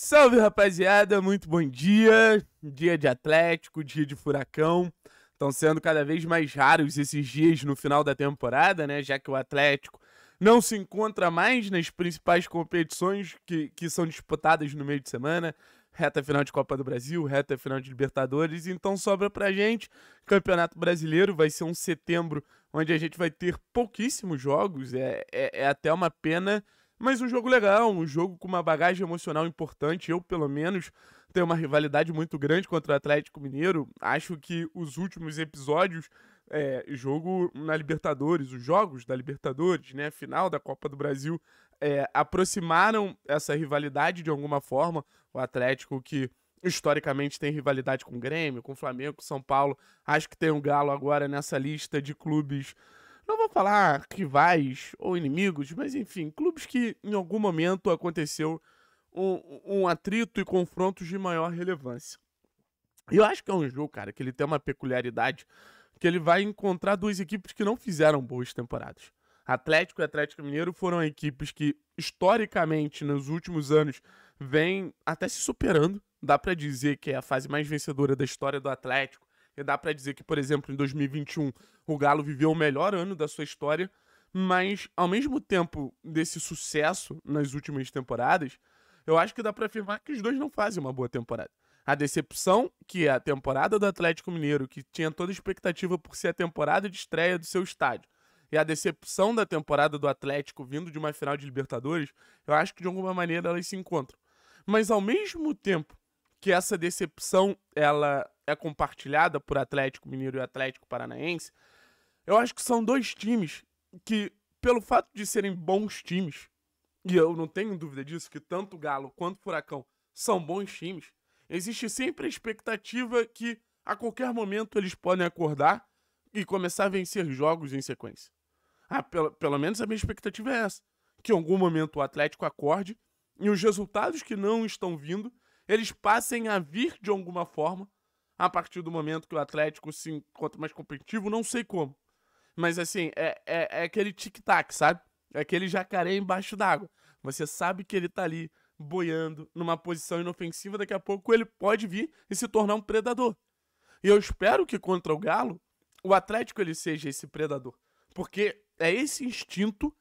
Salve rapaziada, muito bom dia. Dia de Atlético, dia de Furacão. Estão sendo cada vez mais raros esses dias no final da temporada, né? Já que o Atlético não se encontra mais nas principais competições que, que são disputadas no meio de semana. Reta final de Copa do Brasil, reta final de Libertadores. Então sobra pra gente. Campeonato Brasileiro vai ser um setembro onde a gente vai ter pouquíssimos jogos. É, é, é até uma pena mas um jogo legal, um jogo com uma bagagem emocional importante. Eu, pelo menos, tenho uma rivalidade muito grande contra o Atlético Mineiro. Acho que os últimos episódios, é, jogo na Libertadores, os jogos da Libertadores, né, final da Copa do Brasil, é, aproximaram essa rivalidade de alguma forma. O Atlético que historicamente tem rivalidade com o Grêmio, com o Flamengo, com o São Paulo. Acho que tem o um Galo agora nessa lista de clubes não vou falar rivais ou inimigos, mas enfim, clubes que em algum momento aconteceu um, um atrito e confrontos de maior relevância. E eu acho que é um jogo, cara, que ele tem uma peculiaridade que ele vai encontrar duas equipes que não fizeram boas temporadas. Atlético e Atlético Mineiro foram equipes que, historicamente, nos últimos anos, vêm até se superando. Dá para dizer que é a fase mais vencedora da história do Atlético e dá para dizer que, por exemplo, em 2021 o Galo viveu o melhor ano da sua história, mas ao mesmo tempo desse sucesso nas últimas temporadas, eu acho que dá para afirmar que os dois não fazem uma boa temporada. A decepção, que é a temporada do Atlético Mineiro, que tinha toda a expectativa por ser a temporada de estreia do seu estádio, e a decepção da temporada do Atlético vindo de uma final de Libertadores, eu acho que de alguma maneira elas se encontram. Mas ao mesmo tempo que essa decepção ela é compartilhada por Atlético Mineiro e Atlético Paranaense, eu acho que são dois times que, pelo fato de serem bons times, e eu não tenho dúvida disso, que tanto Galo quanto Furacão são bons times, existe sempre a expectativa que a qualquer momento eles podem acordar e começar a vencer jogos em sequência. Ah, pelo, pelo menos a minha expectativa é essa: que em algum momento o Atlético acorde e os resultados que não estão vindo eles passem a vir de alguma forma a partir do momento que o Atlético se encontra mais competitivo, não sei como. Mas assim, é, é, é aquele tic-tac, sabe? É aquele jacaré embaixo d'água. Você sabe que ele tá ali boiando numa posição inofensiva, daqui a pouco ele pode vir e se tornar um predador. E eu espero que contra o Galo, o Atlético ele seja esse predador, porque é esse instinto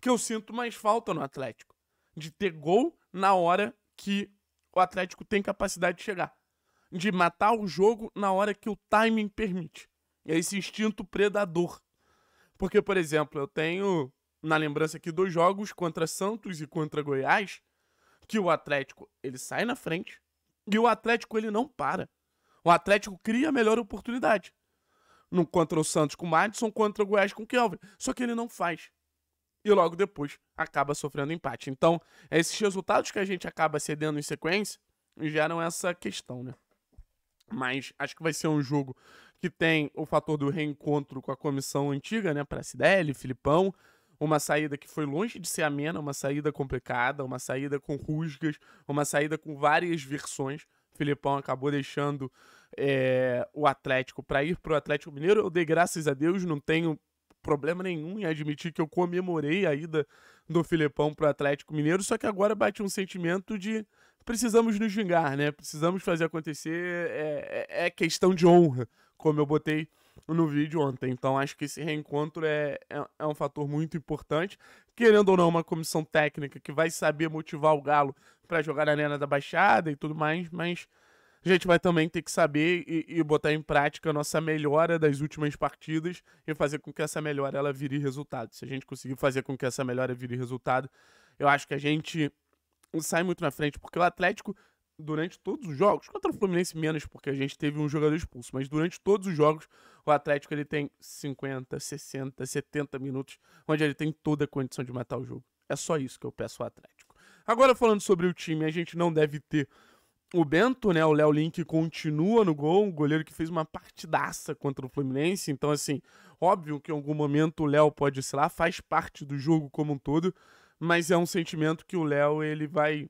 que eu sinto mais falta no Atlético, de ter gol na hora que o Atlético tem capacidade de chegar, de matar o jogo na hora que o timing permite. É esse instinto predador. Porque, por exemplo, eu tenho na lembrança aqui dois jogos contra Santos e contra Goiás, que o Atlético ele sai na frente e o Atlético ele não para. O Atlético cria a melhor oportunidade. No contra o Santos com o Madison, contra o Goiás com o Kelvin. Só que ele não faz e logo depois acaba sofrendo empate. Então, esses resultados que a gente acaba cedendo em sequência geram essa questão, né? Mas acho que vai ser um jogo que tem o fator do reencontro com a comissão antiga, né? Para Cidelli, Filipão. Uma saída que foi longe de ser amena, uma saída complicada, uma saída com rusgas, uma saída com várias versões. Filipão acabou deixando é, o Atlético para ir para o Atlético Mineiro. Eu dei graças a Deus, não tenho problema nenhum em admitir que eu comemorei a ida do Filipão para o Atlético Mineiro, só que agora bate um sentimento de precisamos nos vingar, né? Precisamos fazer acontecer, é, é, é, questão de honra, como eu botei no vídeo ontem. Então acho que esse reencontro é, é, é, um fator muito importante. Querendo ou não, uma comissão técnica que vai saber motivar o Galo para jogar na Arena da Baixada e tudo mais, mas a gente vai também ter que saber e, e botar em prática a nossa melhora das últimas partidas e fazer com que essa melhora ela vire resultado. Se a gente conseguir fazer com que essa melhora vire resultado, eu acho que a gente sai muito na frente, porque o Atlético, durante todos os jogos, contra o Fluminense menos, porque a gente teve um jogador expulso, mas durante todos os jogos, o Atlético ele tem 50, 60, 70 minutos, onde ele tem toda a condição de matar o jogo. É só isso que eu peço ao Atlético. Agora falando sobre o time, a gente não deve ter o Bento, né, o Léo Link continua no gol, um goleiro que fez uma partidaça contra o Fluminense, então assim, óbvio que em algum momento o Léo pode lá, faz parte do jogo como um todo, mas é um sentimento que o Léo ele vai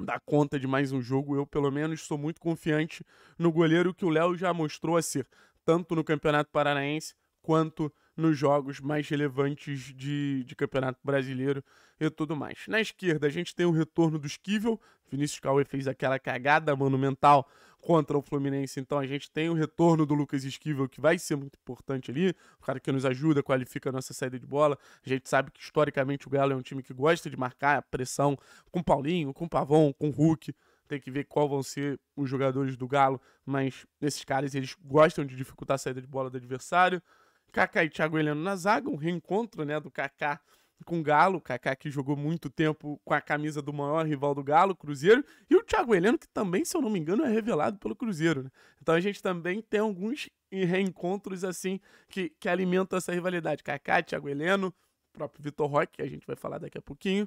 dar conta de mais um jogo. Eu, pelo menos, estou muito confiante no goleiro que o Léo já mostrou a ser, tanto no Campeonato Paranaense quanto no nos jogos mais relevantes de, de campeonato brasileiro e tudo mais. Na esquerda, a gente tem o retorno do Esquivel. Vinícius Cauê fez aquela cagada monumental contra o Fluminense, então a gente tem o retorno do Lucas Esquivel, que vai ser muito importante ali, o cara que nos ajuda, qualifica a nossa saída de bola. A gente sabe que historicamente o Galo é um time que gosta de marcar a pressão com Paulinho, com Pavão, com Hulk tem que ver qual vão ser os jogadores do Galo, mas esses caras eles gostam de dificultar a saída de bola do adversário. Kaká e Thiago Heleno na zaga, um reencontro né, do Kaká com o Galo, o Kaká que jogou muito tempo com a camisa do maior rival do Galo, Cruzeiro, e o Thiago Heleno, que também, se eu não me engano, é revelado pelo Cruzeiro. Né? Então a gente também tem alguns reencontros assim que, que alimentam essa rivalidade. Kaká, Thiago Heleno, próprio Vitor Roque, que a gente vai falar daqui a pouquinho.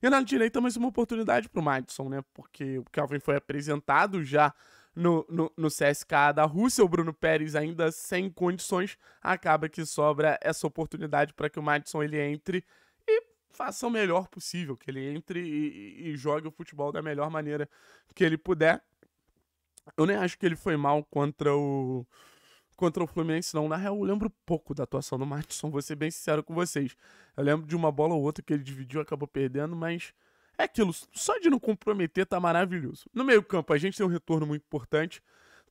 E na direita, mais uma oportunidade para o Madison, né? Porque o Calvin foi apresentado já no, no, no CSK da Rússia, o Bruno Pérez ainda sem condições, acaba que sobra essa oportunidade para que o Madison ele entre e faça o melhor possível, que ele entre e, e, e jogue o futebol da melhor maneira que ele puder. Eu nem acho que ele foi mal contra o contra o Fluminense, não. Na real, eu lembro pouco da atuação do Madison. vou ser bem sincero com vocês. Eu lembro de uma bola ou outra que ele dividiu, acabou perdendo, mas é aquilo, só de não comprometer tá maravilhoso. No meio-campo, a gente tem um retorno muito importante.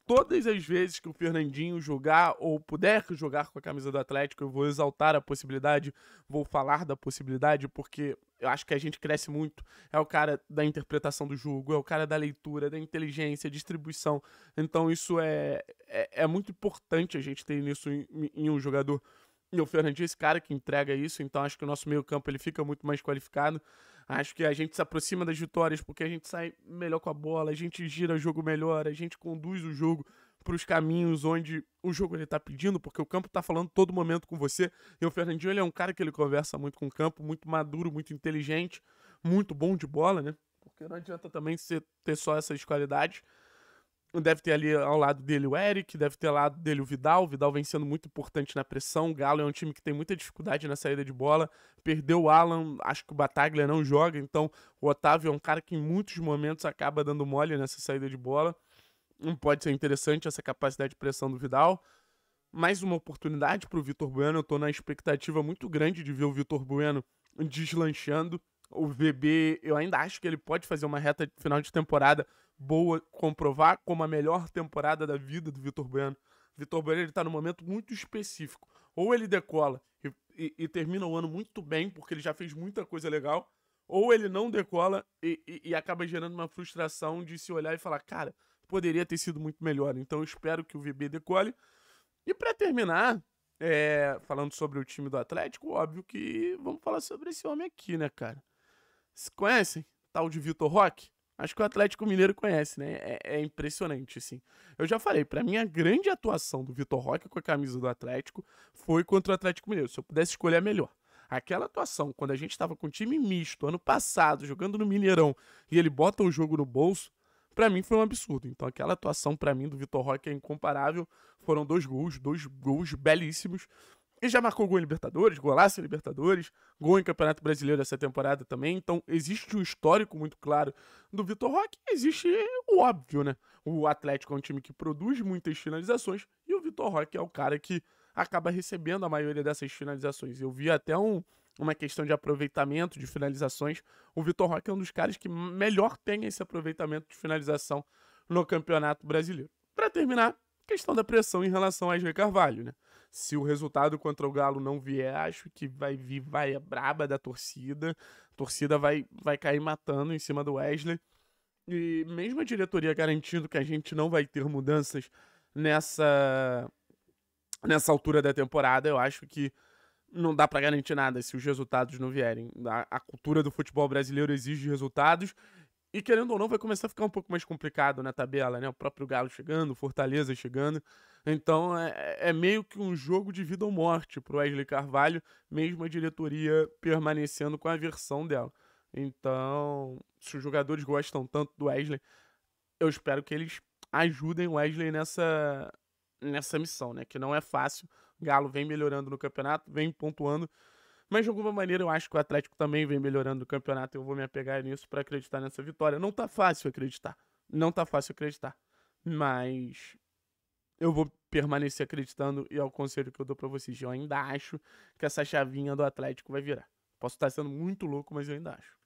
Todas as vezes que o Fernandinho jogar ou puder jogar com a camisa do Atlético, eu vou exaltar a possibilidade, vou falar da possibilidade, porque eu acho que a gente cresce muito. É o cara da interpretação do jogo, é o cara da leitura, da inteligência, distribuição. Então isso é, é, é muito importante a gente ter isso em, em um jogador. E o Fernandinho é esse cara que entrega isso, então acho que o nosso meio-campo ele fica muito mais qualificado. Acho que a gente se aproxima das vitórias porque a gente sai melhor com a bola, a gente gira o jogo melhor, a gente conduz o jogo para os caminhos onde o jogo ele tá pedindo, porque o campo está falando todo momento com você. E o Fernandinho ele é um cara que ele conversa muito com o campo, muito maduro, muito inteligente, muito bom de bola, né? Porque não adianta também você ter só essas qualidades. Deve ter ali ao lado dele o Eric, deve ter ao lado dele o Vidal. O Vidal vem sendo muito importante na pressão. O Galo é um time que tem muita dificuldade na saída de bola. Perdeu o Alan, acho que o Bataglia não joga, então o Otávio é um cara que em muitos momentos acaba dando mole nessa saída de bola. Não hum, pode ser interessante essa capacidade de pressão do Vidal. Mais uma oportunidade para o Vitor Bueno. Eu estou na expectativa muito grande de ver o Vitor Bueno deslanchando. O VB, eu ainda acho que ele pode fazer uma reta final de temporada boa comprovar como a melhor temporada da vida do Vitor Bueno. Vitor Bueno ele tá num momento muito específico. Ou ele decola e, e, e, termina o ano muito bem, porque ele já fez muita coisa legal, ou ele não decola e, e acaba gerando uma frustração de se olhar e falar, cara, poderia ter sido muito melhor. Então eu espero que o VB decole. E para terminar, é, falando sobre o time do Atlético, óbvio que vamos falar sobre esse homem aqui, né, cara? Se conhecem? Tal de Vitor Roque? Acho que o Atlético Mineiro conhece, né? É, é impressionante, assim. Eu já falei, para mim a grande atuação do Vitor Roque com a camisa do Atlético foi contra o Atlético Mineiro. Se eu pudesse escolher, a melhor. Aquela atuação, quando a gente estava com time misto, ano passado, jogando no Mineirão, e ele bota o jogo no bolso, para mim foi um absurdo. Então aquela atuação para mim do Vitor Roque é incomparável. Foram dois gols, dois gols belíssimos. Ele já marcou gol em Libertadores, golaço em Libertadores, gol em Campeonato Brasileiro essa temporada também. Então, existe o histórico muito claro do Vitor Roque, existe o óbvio, né? O Atlético é um time que produz muitas finalizações e o Vitor Roque é o cara que acaba recebendo a maioria dessas finalizações. Eu vi até um, uma questão de aproveitamento de finalizações. O Vitor Roque é um dos caras que melhor tem esse aproveitamento de finalização no Campeonato Brasileiro. Para terminar, questão da pressão em relação a Isla Carvalho, né? Se o resultado contra o Galo não vier, acho que vai vir vai a é braba da torcida. A torcida vai, vai cair matando em cima do Wesley. E mesmo a diretoria garantindo que a gente não vai ter mudanças nessa nessa altura da temporada, eu acho que não dá para garantir nada se os resultados não vierem. A, a, cultura do futebol brasileiro exige resultados e querendo ou não, vai começar a ficar um pouco mais complicado na tabela, né? O próprio Galo chegando, Fortaleza chegando. Então é, é meio que um jogo de vida ou morte pro Wesley Carvalho, mesmo a diretoria permanecendo com a versão dela. Então, se os jogadores gostam tanto do Wesley, eu espero que eles ajudem o Wesley nessa, nessa missão, né? Que não é fácil. O Galo vem melhorando no campeonato, vem pontuando mas de alguma maneira eu acho que o Atlético também vem melhorando o campeonato. e Eu vou me apegar nisso para acreditar nessa vitória. Não tá fácil acreditar. Não tá fácil acreditar. Mas eu vou permanecer acreditando e é o conselho que eu dou para vocês. Eu ainda acho que essa chavinha do Atlético vai virar. Posso estar sendo muito louco, mas eu ainda acho.